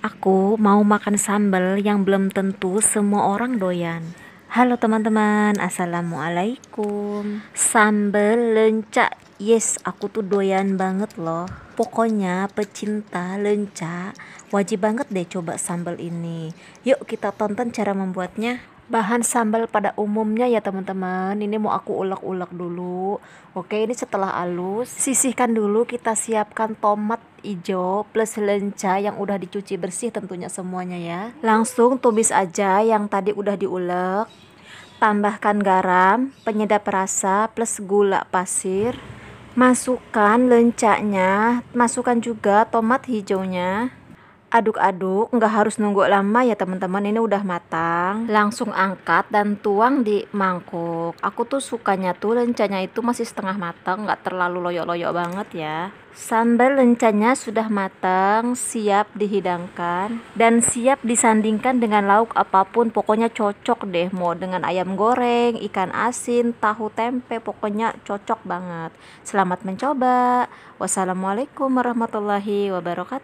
Aku mau makan sambal yang belum tentu semua orang doyan. Halo teman-teman, assalamualaikum. Sambal lencak, yes, aku tuh doyan banget loh. Pokoknya pecinta lencak wajib banget deh coba sambal ini. Yuk kita tonton cara membuatnya bahan sambal pada umumnya ya teman-teman ini mau aku ulek-ulek dulu oke ini setelah halus sisihkan dulu kita siapkan tomat hijau plus lenca yang udah dicuci bersih tentunya semuanya ya langsung tumis aja yang tadi udah diulek tambahkan garam penyedap rasa plus gula pasir masukkan lencanya masukkan juga tomat hijaunya aduk-aduk nggak harus nunggu lama ya teman-teman ini udah matang langsung angkat dan tuang di mangkuk aku tuh sukanya tuh lencanya itu masih setengah matang nggak terlalu loyo-loyo banget ya sambal lencanya sudah matang siap dihidangkan dan siap disandingkan dengan lauk apapun pokoknya cocok deh mau dengan ayam goreng ikan asin tahu tempe pokoknya cocok banget selamat mencoba wassalamualaikum warahmatullahi wabarakatuh